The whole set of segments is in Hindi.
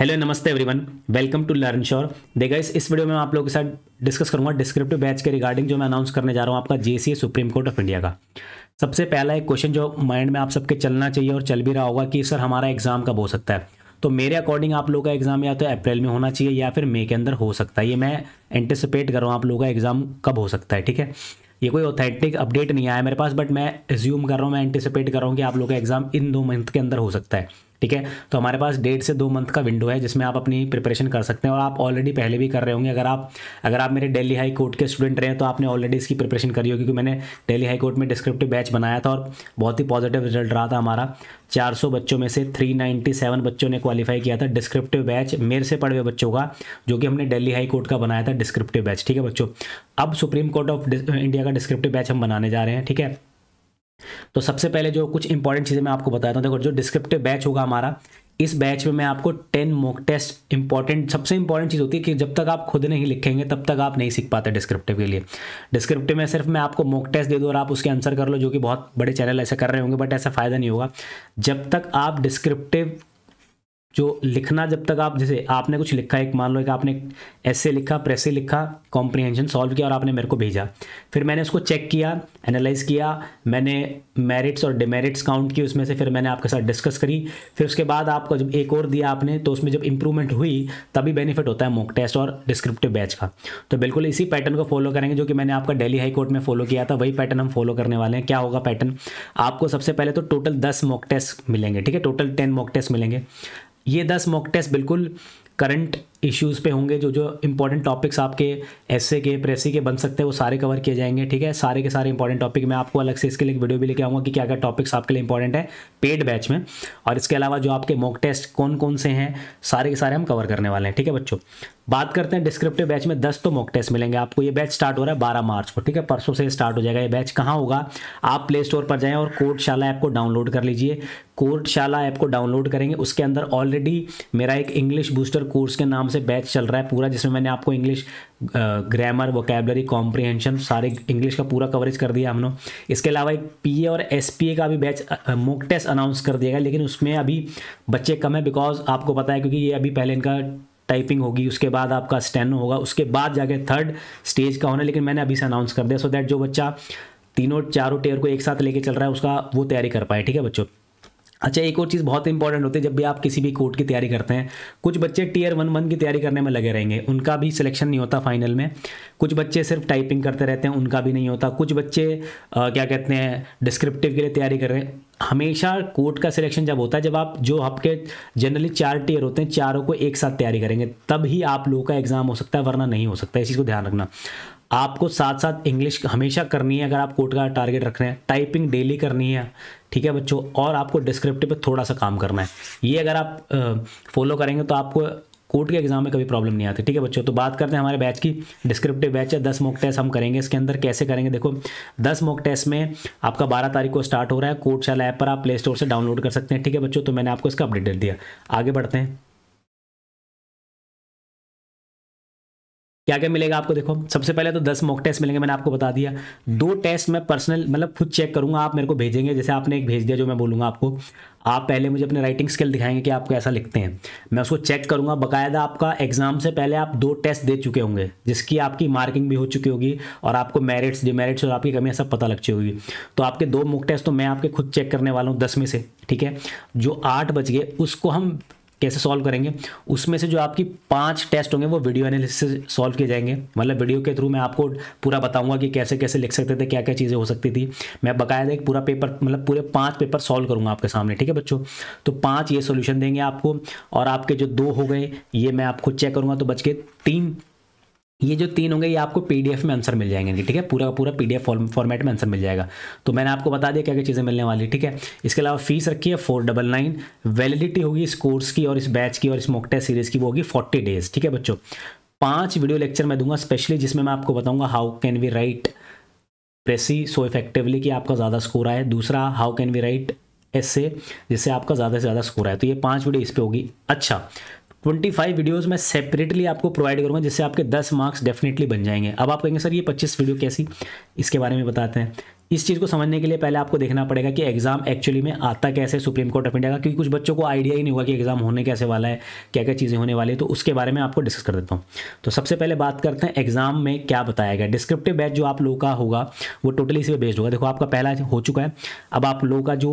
हेलो नमस्ते everyone welcome to learn sure देखा इस वीडियो में मैं आप लोगों के साथ डिस्कस करूंगा डिस्क्रिप्टिव बैच के रिगार्डिंग जो मैं अनाउंस करने जा रहा हूं आपका JCA Supreme Court of India का सबसे पहला एक क्वेश्चन जो माइंड में आप सबके चलना चाहिए और चल भी रहा होगा कि सर हमारा एग्जाम कब हो सकता है तो मेरे अकॉर्डिंग आप लोग का एग्जाम या तो अप्रैल में होना चाहिए या फिर मे के अंदर हो सकता है ये मैं एंटिसिपेट कर रहा हूँ आप लोगों का एग्जाम कब हो सकता है ठीक है ये कोई ऑथेंटिक अपडेट नहीं आया मेरे पास बट मैं एज्यूम कर रहा हूँ मैं एंटिसिपेट कर रहा हूँ कि आप लोग का एग्जाम इन दो मंथ के अंदर हो सकता है ठीक है तो हमारे पास डेढ़ से दो मंथ का विंडो है जिसमें आप अपनी प्रिपरेशन कर सकते हैं और आप ऑलरेडी पहले भी कर रहे होंगे अगर आप अगर आप मेरे डेली हाई कोर्ट के स्टूडेंट रहे तो आपने ऑलरेडी इसकी प्रिपरेशन करी होगी क्योंकि मैंने डेली हाई कोर्ट में डिस्क्रिप्टिव बैच बनाया था और बहुत ही पॉजिटिव रिजल्ट रहा था हमारा 400 बच्चों में से 397 बच्चों ने क्वालिफाई किया था डिस्क्रिप्टिव बैच मेरे से पढ़े हुए बच्चों का जो कि हमने दिल्ली हाई कोर्ट का बनाया था डिस्क्रिप्टिव बैच ठीक है बच्चों अब सुप्रीम कोर्ट ऑफ इंडिया का डिस्क्रिप्टिव बैच हम बनाने जा रहे हैं ठीक है तो सबसे पहले जो कुछ इंपॉर्टेंट चीज़ें मैं आपको बताता हूँ देखो जो डिस्क्रिप्टिव बैच होगा हमारा इस बैच में मैं आपको टेन मॉक टेस्ट इंपॉर्टेंट सबसे इंपॉर्टेंट चीज़ होती है कि जब तक आप खुद नहीं लिखेंगे तब तक आप नहीं सीख पाते डिस्क्रिप्टिव के लिए डिस्क्रिप्टिव में सिर्फ मैं आपको मॉक टेस्ट दे दूँ और आप उसके आंसर कर लो जो कि बहुत बड़े चैनल ऐसे कर रहे होंगे बट ऐसा फ़ायदा नहीं होगा जब तक आप डिस्क्रिप्टिव जो लिखना जब तक आप जैसे आपने कुछ लिखा एक मान लो कि आपने ऐसे लिखा प्रेसे लिखा कॉम्प्रीहेंशन सॉल्व किया और आपने मेरे को भेजा फिर मैंने उसको चेक किया एनालाइज किया मैंने मेरिट्स और डिमेरिट्स काउंट की उसमें से फिर मैंने आपके साथ डिस्कस करी फिर उसके बाद आपको जब एक और दिया आपने तो उसमें जब इंप्रूवमेंट हुई तभी बेनिफिट होता है मोक टेस्ट और डिस्क्रिप्टिव बैच का तो बिल्कुल इसी पैटर्न को फॉलो करेंगे जो कि मैंने आपका डेली हाई कोर्ट में फॉलो किया था वही पैटर्न हम फॉलो करने वाले हैं क्या होगा पैटर्न आपको सबसे पहले तो टोटल दस मॉक टेस्ट मिलेंगे ठीक है टोटल टेन मॉक टेस्ट मिलेंगे ये दस मॉक टेस्ट बिल्कुल करंट इश्यूज़ पे होंगे जो जो इंपॉर्टेंट टॉपिक्स आपके एसए के प्रेसी के बन सकते हैं वो सारे कवर किए जाएंगे ठीक है सारे के सारे इंपॉर्टेंट टॉपिक मैं आपको अलग से इसके लिए वीडियो भी लेके आऊँगा कि क्या क्या टॉपिक्स आपके लिए इंपॉर्टेंट है पेड बैच में और इसके अलावा जो आपके मॉक टेस्ट कौन कौन से हैं सारे के सारे हम कवर करने वाले हैं ठीक है बच्चों बात करते हैं डिस्क्रिप्टिव बैच में दस तो मॉक टेस्ट मिलेंगे आपको ये बैच स्टार्ट हो रहा है बारह मार्च को ठीक है परसों से स्टार्ट हो जाएगा ये बैच कहाँ होगा आप प्ले स्टोर पर जाएँ और कोर्टशाला ऐप को डाउनलोड कर लीजिए कोर्टशाला ऐप को डाउनलोड करेंगे उसके अंदर ऑलरेडी मेरा एक इंग्लिश बूस्टर कोर्स के नाम से बैच चल रहा है पूरा जिसमें मैंने आपको इंग्लिश ग्रामर वोकेबलरी कॉम्प्रिहेंशन सारे इंग्लिश का पूरा कवरेज कर दिया हमने इसके अलावा एक ए और ए का भी बैच मोक टेस्ट अनाउंस कर दिया गया लेकिन उसमें अभी बच्चे कम है बिकॉज आपको पता है क्योंकि ये अभी पहले इनका टाइपिंग होगी उसके बाद आपका स्टेनो होगा उसके बाद जाके थर्ड स्टेज का होना लेकिन मैंने अभी से अनाउंस कर दिया सो दैट जो बच्चा तीनों चारों टेयर को एक साथ लेके चल रहा है उसका वो तैयारी कर पाए ठीक है बच्चों अच्छा एक और चीज़ बहुत इंपॉर्टेंट होती है जब भी आप किसी भी कोर्ट की तैयारी करते हैं कुछ बच्चे टीयर वन वन की तैयारी करने में लगे रहेंगे उनका भी सिलेक्शन नहीं होता फाइनल में कुछ बच्चे सिर्फ टाइपिंग करते रहते हैं उनका भी नहीं होता कुछ बच्चे आ, क्या कहते हैं डिस्क्रिप्टिव के लिए तैयारी कर रहे हैं हमेशा कोर्ट का सिलेक्शन जब होता है जब आप जो आपके जनरली चार टीयर होते हैं चारों को एक साथ तैयारी करेंगे तब ही आप लोगों का एग्ज़ाम हो सकता है वरना नहीं हो सकता इस चीज़ को ध्यान रखना आपको साथ साथ इंग्लिश हमेशा करनी है अगर आप कोर्ट का टारगेट रख रहे हैं टाइपिंग डेली करनी है ठीक है बच्चों और आपको डिस्क्रिप्टिव पे थोड़ा सा काम करना है ये अगर आप फॉलो करेंगे तो आपको कोर्ट के एग्जाम में कभी प्रॉब्लम नहीं आती ठीक है बच्चों तो बात करते हैं हमारे बैच की डिस्क्रिप्टिव बैच है दस मॉक टेस्ट हम करेंगे इसके अंदर कैसे करेंगे देखो दस मॉक टेस्ट में आपका बारह तारीख को स्टार्ट हो रहा है कोर्ट शाला ऐप पर आप प्ले स्टोर से डाउनलोड कर सकते हैं ठीक है बच्चों तो मैंने आपको इसका अपडेट दिया आगे बढ़ते हैं क्या क्या मिलेगा आपको देखो सबसे पहले तो दस मॉक टेस्ट मिलेंगे मैंने आपको बता दिया दो टेस्ट मैं पर्सनल मतलब खुद चेक करूंगा आप मेरे को भेजेंगे जैसे आपने एक भेज दिया जो मैं बोलूँगा आपको आप पहले मुझे अपने राइटिंग स्किल दिखाएंगे कि आप कैसा लिखते हैं मैं उसको चेक करूंगा बकायदा आपका एग्जाम से पहले आप दो टेस्ट दे चुके होंगे जिसकी आपकी मार्किंग भी हो चुकी होगी और आपको मेरिट्स डिमेरिट्स और आपकी कमियाँ सब पता लग चुकी होगी तो आपके दो मुक टेस्ट तो मैं आपके खुद चेक करने वाला हूँ दस में से ठीक है जो आठ बज गए उसको हम कैसे सॉल्व करेंगे उसमें से जो आपकी पांच टेस्ट होंगे वो वीडियो एनालिसिस सॉल्व किए जाएंगे मतलब वीडियो के थ्रू मैं आपको पूरा बताऊंगा कि कैसे कैसे लिख सकते थे क्या क्या चीज़ें हो सकती थी मैं बकायदा एक पूरा पेपर मतलब पूरे पाँच पेपर सॉल्व करूंगा आपके सामने ठीक है बच्चों तो पाँच ये सोल्यूशन देंगे आपको और आपके जो दो हो गए ये मैं आपको चेक करूँगा तो बच के तीन ये जो तीन होंगे ये आपको पीडीएफ में आंसर मिल जाएंगे ठीक है पूरा का पूरा पीडीएफ फॉर्मेट में आंसर मिल जाएगा तो मैंने आपको बता दिया क्या क्या चीज़ें मिलने वाली ठीक है इसके अलावा फीस रखी है फोर डबल नाइन वैलिडिटी होगी इस कोर्स की और इस बैच की और इस मॉक टेस्ट सीरीज़ की वो होगी फोर्टी डेज ठीक है बच्चों पांच वीडियो लेक्चर मैं दूंगा स्पेशली जिसमें मैं आपको बताऊंगा how can we write precis so effectively कि आपका ज़्यादा स्कोर आए दूसरा हाउ कैन वी राइट ऐसे जिससे आपका ज़्यादा से ज़्यादा स्कोर आए तो ये पांच वीडियो इस पर होगी अच्छा ट्वेंटी फाइव वीडियोज़ मैं सेपरेटली आपको प्रोवाइड करूँगा जिससे आपके दस मार्क्स डेफिनेटली बन जाएंगे अब आप कहेंगे सर ये पच्चीस वीडियो कैसी इसके बारे में बताते हैं इस चीज़ को समझने के लिए पहले आपको देखना पड़ेगा कि एग्ज़ाम एक्चुअली में आता कैसे सुप्रीम कोर्ट ऑफ इंडिया का क्योंकि कुछ बच्चों को आइडिया ही नहीं होगा कि एग्ज़ाम होने कैसे वाला है क्या क्या चीज़ें होने वाली है तो उसके बारे में आपको डिस्कस कर देता हूँ तो सबसे पहले बात करते हैं एग्ज़ाम में क्या बताया गया डिस्क्रिप्टिव बैच जो आप लोगों का होगा वो टोटली इसी पर बेस्ड होगा देखो आपका पहला हो चुका है अब आप लोगों का जो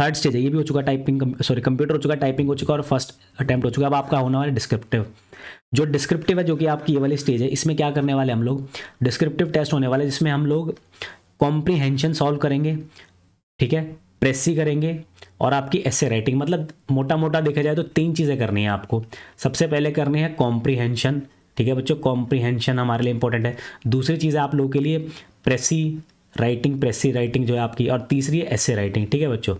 थर्ड स्टेज है ये भी हो चुका टाइपिंग सॉरी कंप्यूटर हो चुका टाइपिंग हो चुका और फर्स्ट अटैम्प्ट हो चुका अब आपका होने वाला डिस्क्रिप्टिव जो डिस्क्रिप्टिव है जो कि आपकी ये वाली स्टेज है इसमें क्या करने वाले हम लोग डिस्क्रिप्टिव टेस्ट होने वाले जिसमें हम लोग कॉम्प्रीहेंशन सॉल्व करेंगे ठीक है प्रेसी करेंगे और आपकी ऐसे राइटिंग मतलब मोटा मोटा देखा जाए तो तीन चीज़ें करनी है आपको सबसे पहले करनी है कॉम्प्रीहेंशन ठीक है बच्चों कॉम्प्रीहेंशन हमारे लिए इंपॉर्टेंट है दूसरी चीज़ आप लोगों के लिए प्रेसी राइटिंग प्रेसी राइटिंग जो है आपकी और तीसरी है एसे राइटिंग ठीक है बच्चों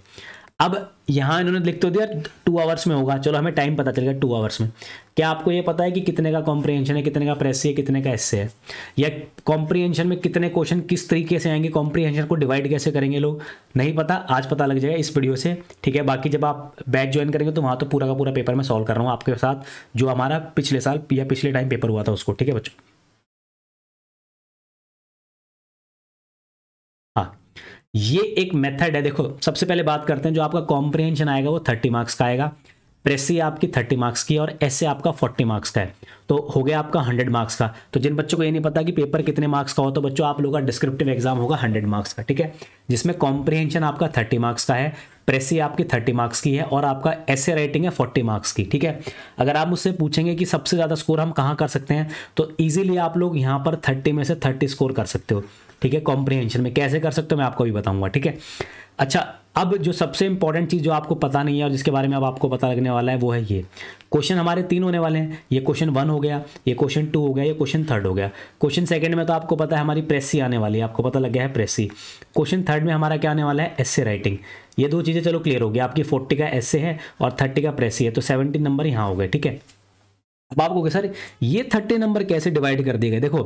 अब यहाँ इन्होंने लिख तो दिया टू आवर्स में होगा चलो हमें टाइम पता चलेगा टू आवर्स में क्या आपको ये पता है कि कितने का कॉम्प्रीहेंशन है कितने का प्रेसी है कितने का एस्से है या कॉम्प्रीहेंशन में कितने क्वेश्चन किस तरीके से आएंगे कॉम्प्रीहेंशन को डिवाइड कैसे करेंगे लोग नहीं पता आज पता लग जाएगा इस वीडियो से ठीक है बाकी जब आप बैच ज्वाइन करेंगे तो वहाँ तो पूरा का पूरा पेपर मैं सॉल्व कर रहा हूँ आपके साथ जो हमारा पिछले साल या पिछले टाइम पेपर हुआ था उसको ठीक है बच्चों ये एक मेथड है देखो सबसे पहले बात करते हैं जो आपका कॉम्प्रिहेंशन आएगा वो थर्टी मार्क्स का आएगा प्रेसी आपकी थर्टी मार्क्स की और ऐसे आपका फोर्टी मार्क्स का है तो हो गया आपका हंड्रेड मार्क्स का तो जिन बच्चों को ये नहीं पता कि पेपर कितने मार्क्स का हो तो बच्चों आप लोगों का डिस्क्रिप्टिव एग्जाम होगा हंड्रेड मार्क्स का ठीक है जिसमें कॉम्प्रिहेंशन आपका थर्टी मार्क्स का है प्रेसी आपकी थर्टी मार्क्स की है और आपका ऐसे राइटिंग है फोर्टी मार्क्स की ठीक है अगर आप मुझसे पूछेंगे कि सबसे ज़्यादा स्कोर हम कहाँ कर सकते हैं तो ईजिली आप लोग यहाँ पर थर्टी में से थर्टी स्कोर कर सकते हो ठीक है कॉम्प्रीहेंशन में कैसे कर सकते हो मैं आपको भी बताऊंगा ठीक है अच्छा अब जो सबसे इंपॉर्टेंट चीज़ जो आपको पता नहीं है और जिसके बारे में अब आपको पता लगने वाला है वो है ये क्वेश्चन हमारे तीन होने वाले हैं ये क्वेश्चन वन हो गया ये क्वेश्चन टू हो गया ये क्वेश्चन थर्ड हो गया क्वेश्चन सेकंड में तो आपको पता है हमारी प्रेसी आने वाली है आपको पता लग गया है प्रेसी क्वेश्चन थर्ड में हमारा क्या आने वाला है एस राइटिंग ये दो चीज़ें चलो क्लियर हो गया आपकी फोर्टी का एस है और थर्टी का प्रेसी है तो सेवेंटी नंबर यहाँ हो गए ठीक है अब आप सर ये थर्टी नंबर कैसे डिवाइड कर दिए गए देखो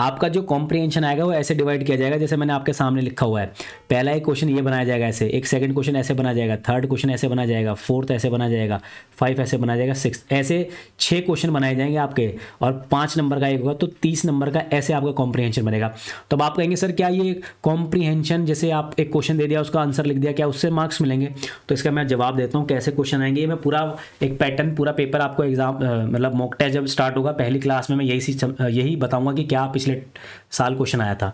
आपका जो कॉम्प्रीहेंशन आएगा वो ऐसे डिवाइड किया जाएगा जैसे मैंने आपके सामने लिखा हुआ है पहला एक क्वेश्चन ये बनाया जाएगा ऐसे एक सेकंड क्वेश्चन ऐसे बना जाएगा थर्ड क्वेश्चन ऐसे बना जाएगा फोर्थ ऐसे बना जाएगा फाइव ऐसे बना जाएगा सिक्स ऐसे छः क्वेश्चन बनाए जाएंगे आपके और पाँच नंबर का एक होगा तो तीस नंबर का ऐसे आपका कॉम्प्रीहेंशन बनेगा तो अब आप कहेंगे सर क्या ये कॉम्प्रीहेंशन जैसे आप एक क्वेश्चन दे दिया उसका आंसर लिख दिया क्या उससे मार्क्स मिलेंगे तो इसका मैं जवाब देता हूँ कैसे क्वेश्चन आएंगे मैं पूरा एक पैटर्न पूरा पेपर आपको एग्जाम मतलब मॉक टेस्ट जब स्टार्ट होगा पहली क्लास में मैं यही सी यही बताऊंगा कि क्या पिछले साल क्वेश्चन आया था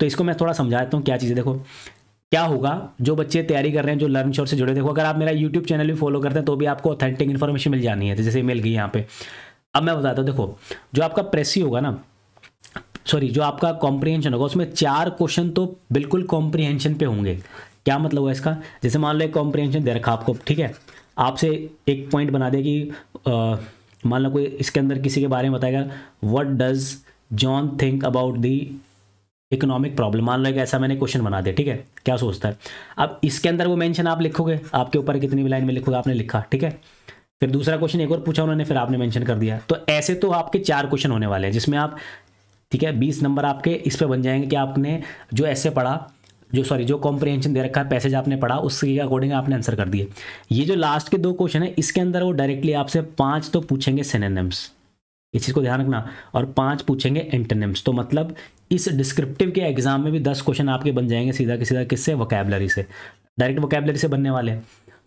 तो इसको मैं थोड़ा समझा देता हूँ क्या चीज़ें देखो क्या होगा जो बच्चे तैयारी कर रहे हैं जो लर्न शोर से जुड़े देखो अगर आप मेरा यूट्यूब चैनल भी फॉलो करते हैं तो भी आपको ऑथेंटिक इन्फॉर्मेशन मिल जानी है तो जैसे मिल गई यहाँ पे अब मैं बताता हूँ देखो जो आपका प्रेसी होगा ना सॉरी जो आपका कॉम्प्रीहेंशन होगा उसमें चार क्वेश्चन तो बिल्कुल कॉम्प्रीहेंशन पे होंगे क्या मतलब हुआ इसका जैसे मान लो एक कॉम्प्रीहेंशन दे रखा आपको ठीक है आपसे एक पॉइंट बना दे कि मान लो कोई इसके अंदर किसी के बारे में बताएगा what does John think about the economic problem मान लो कि ऐसा मैंने क्वेश्चन बना दिया ठीक है क्या सोचता है अब इसके अंदर वो मेंशन आप लिखोगे आपके ऊपर कितनी भी लाइन में लिखोगे आपने लिखा ठीक है फिर दूसरा क्वेश्चन एक और पूछा उन्होंने फिर आपने मेंशन कर दिया तो ऐसे तो आपके चार क्वेश्चन होने वाले हैं जिसमें आप ठीक है बीस नंबर आपके इस पर बन जाएंगे कि आपने जो ऐसे पढ़ा जो सॉरी जो कॉम्प्रिहेंशन दे रखा है पैसेज आपने पढ़ा उसके अकॉर्डिंग आपने आंसर कर दिए ये जो लास्ट के दो क्वेश्चन है इसके अंदर वो डायरेक्टली आपसे पांच तो पूछेंगे सेनेम्स इस चीज़ को ध्यान रखना और पांच पूछेंगे एंटेनिम्स तो मतलब इस डिस्क्रिप्टिव के एग्जाम में भी दस क्वेश्चन आपके बन जाएंगे सीधा के सीधा किससे वोकेबलरी से डायरेक्ट वोकेबलरी से बनने वाले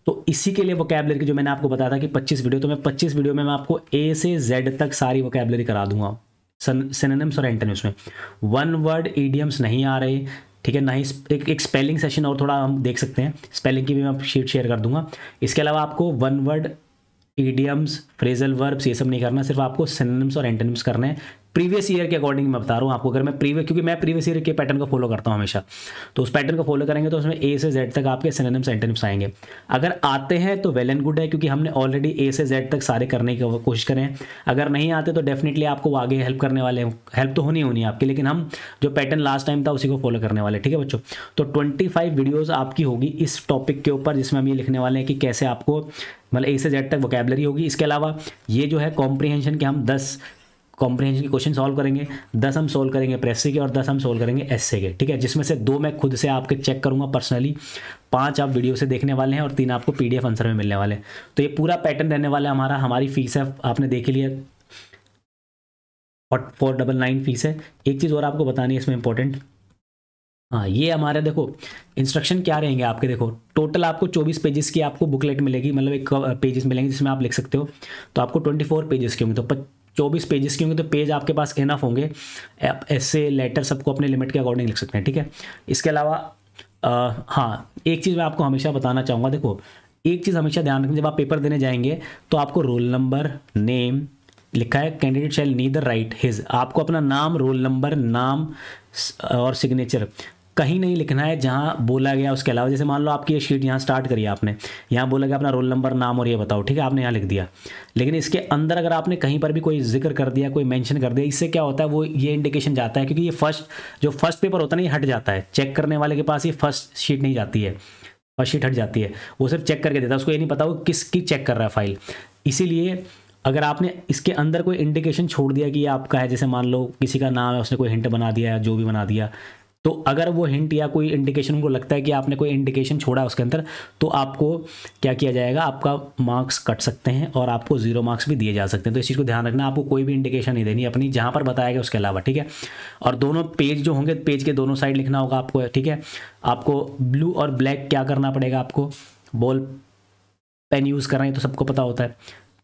तो इसी के लिए वोकेबलरी की जो मैंने आपको बताया था कि पच्चीस वीडियो तो मैं पच्चीस वीडियो में मैं आपको ए से जेड तक सारी वोकेबलरी करा दूंगा सिनोनिम्स और एंटेनिम्स में वन वर्ड ईडियम्स नहीं आ रहे ठीक है ही एक एक स्पेलिंग सेशन और थोड़ा हम देख सकते हैं स्पेलिंग की भी मैं शीट शेयर कर दूंगा इसके अलावा आपको one word idioms phrasal verbs ये सब नहीं करना सिर्फ आपको सिनम्स और एंटनिम्स करने हैं प्रीवियस ईयर के अकॉर्डिंग मैं बता रहा हूँ आपको अगर मैं प्रीवियस क्योंकि मैं प्रीवियस ईयर के पैटर्न को फॉलो करता हूँ हमेशा तो उस पैटर्न को फॉलो करेंगे तो उसमें ए से जेड तक आपके सिनेम एंटेनिम्स आएंगे अगर आते हैं तो वेल एंड गुड है क्योंकि हमने ऑलरेडी ए से जेड तक सारे करने की कोशिश करें अगर नहीं आते तो डेफिनेटली आपको आगे हेल्प करने वाले हेल्प तो होनी होनी आपकी लेकिन हम जो पैटर्न लास्ट टाइम था उसी को फॉलो करने वाले ठीक है बच्चों तो ट्वेंटी फाइव वीडियोज़ आपकी होगी इस टॉपिक के ऊपर जिसमें हम ये लिखने वाले हैं कि कैसे आपको मतलब ए से जेड तक वोकेबलरी होगी इसके अलावा ये जो है कॉम्प्रीहेंशन के हम दस कॉम्प्रहेंशन के क्वेश्चन सॉल्व करेंगे दस हम सोल्व करेंगे प्रेस के और दस हम सोल्व करेंगे एस के ठीक है जिसमें से दो मैं खुद से आपके चेक करूंगा पर्सनली पांच आप वीडियो से देखने वाले हैं और तीन आपको पीडीएफ आंसर में मिलने वाले हैं तो ये पूरा पैटर्न रहने वाला है हमारा हमारी फीस है आपने देख लिया फोर डबल नाइन फीस है एक चीज़ और आपको बतानी है इसमें इंपॉर्टेंट हाँ ये हमारे देखो इंस्ट्रक्शन क्या रहेंगे आपके देखो टोटल आपको 24 पेजेस की आपको बुकलेट मिलेगी मतलब एक पेजेस uh, मिलेंगे जिसमें आप लिख सकते हो तो आपको 24 पेजेस के होंगे तो चौबीस पेजेस के होंगे तो पेज आपके पास इनफ होंगे आप ऐसे लेटर सबको अपने लिमिट के अकॉर्डिंग लिख सकते हैं ठीक है इसके अलावा आ, हाँ एक चीज़ मैं आपको हमेशा बताना चाहूँगा देखो एक चीज़ हमेशा ध्यान रखें जब आप पेपर देने जाएंगे तो आपको रोल नंबर नेम लिखा है candidate shall neither write his आपको अपना नाम रोल नंबर नाम और सिग्नेचर कहीं नहीं लिखना है जहाँ बोला गया उसके अलावा जैसे मान लो आपकी ये शीट यहाँ स्टार्ट करी आपने यहाँ बोला गया अपना रोल नंबर नाम और ये बताओ ठीक है आपने यहाँ लिख दिया लेकिन इसके अंदर अगर आपने कहीं पर भी कोई जिक्र कर दिया कोई मैंशन कर दिया इससे क्या होता है वो ये इंडिकेशन जाता है क्योंकि ये फर्स्ट जो फर्स्ट पेपर होता है ना ये हट जाता है चेक करने वाले के पास ये फर्स्ट शीट नहीं जाती है फर्स्ट शीट हट जाती है वो सिर्फ चेक करके देता है उसको ये नहीं पता वो किसकी चेक कर रहा है फाइल इसीलिए अगर आपने इसके अंदर कोई इंडिकेशन छोड़ दिया कि ये आपका है जैसे मान लो किसी का नाम है उसने कोई हिंट बना दिया जो भी बना दिया तो अगर वो हिंट या कोई इंडिकेशन उनको लगता है कि आपने कोई इंडिकेशन छोड़ा उसके अंदर तो आपको क्या किया जाएगा आपका मार्क्स कट सकते हैं और आपको जीरो मार्क्स भी दिए जा सकते हैं तो इस चीज़ को ध्यान रखना आपको कोई भी इंडिकेशन नहीं देनी अपनी जहाँ पर बताया गया उसके अलावा ठीक है और दोनों पेज जो होंगे पेज के दोनों साइड लिखना होगा आपको ठीक है आपको ब्लू और ब्लैक क्या करना पड़ेगा आपको बॉल पेन यूज़ कर रहे हैं तो सबको पता होता है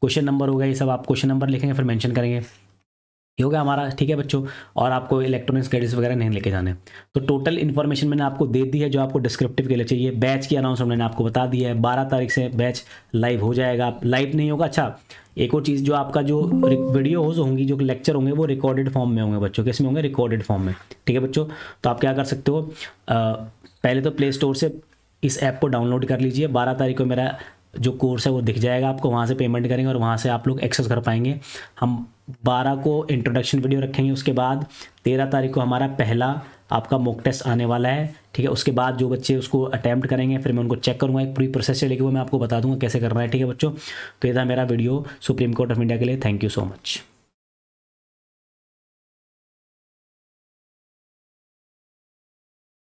क्वेश्चन नंबर होगा ये सब आप क्वेश्चन नंबर लिखेंगे फिर मेंशन करेंगे ये हो गया हमारा ठीक है बच्चों और आपको इलेक्ट्रॉनिक्स गाइडेंस वगैरह नहीं लेके जाने तो टोटल इन्फॉर्मेशन मैंने आपको दे दी है जो आपको डिस्क्रिप्टिव के लिए चाहिए बैच की अनाउंसमेंट मैंने आपको बता दिया है बारह तारीख से बैच लाइव हो जाएगा लाइव नहीं होगा अच्छा एक और चीज़ जो आपका जो वीडियोज होंगी जो लेक्चर होंगे वो रिकॉर्डेड फॉर्म में होंगे बच्चों किस में होंगे रिकॉर्डेड फॉर्म में ठीक है बच्चों तो आप क्या कर सकते हो पहले तो प्ले स्टोर से इस ऐप को डाउनलोड कर लीजिए बारह तारीख को मेरा जो कोर्स है वो दिख जाएगा आपको वहाँ से पेमेंट करेंगे और वहाँ से आप लोग एक्सेस कर पाएंगे हम बारह को इंट्रोडक्शन वीडियो रखेंगे उसके बाद तेरह तारीख को हमारा पहला आपका मॉक टेस्ट आने वाला है ठीक है उसके बाद जो बच्चे उसको अटैम्प्ट करेंगे फिर मैं उनको चेक करूँगा एक पूरी प्रोसेस चलेगी वो मैं आपको बता दूंगा कैसे करना है ठीक है बच्चों तो ये था मेरा video Supreme Court of India के लिए थैंक यू सो मच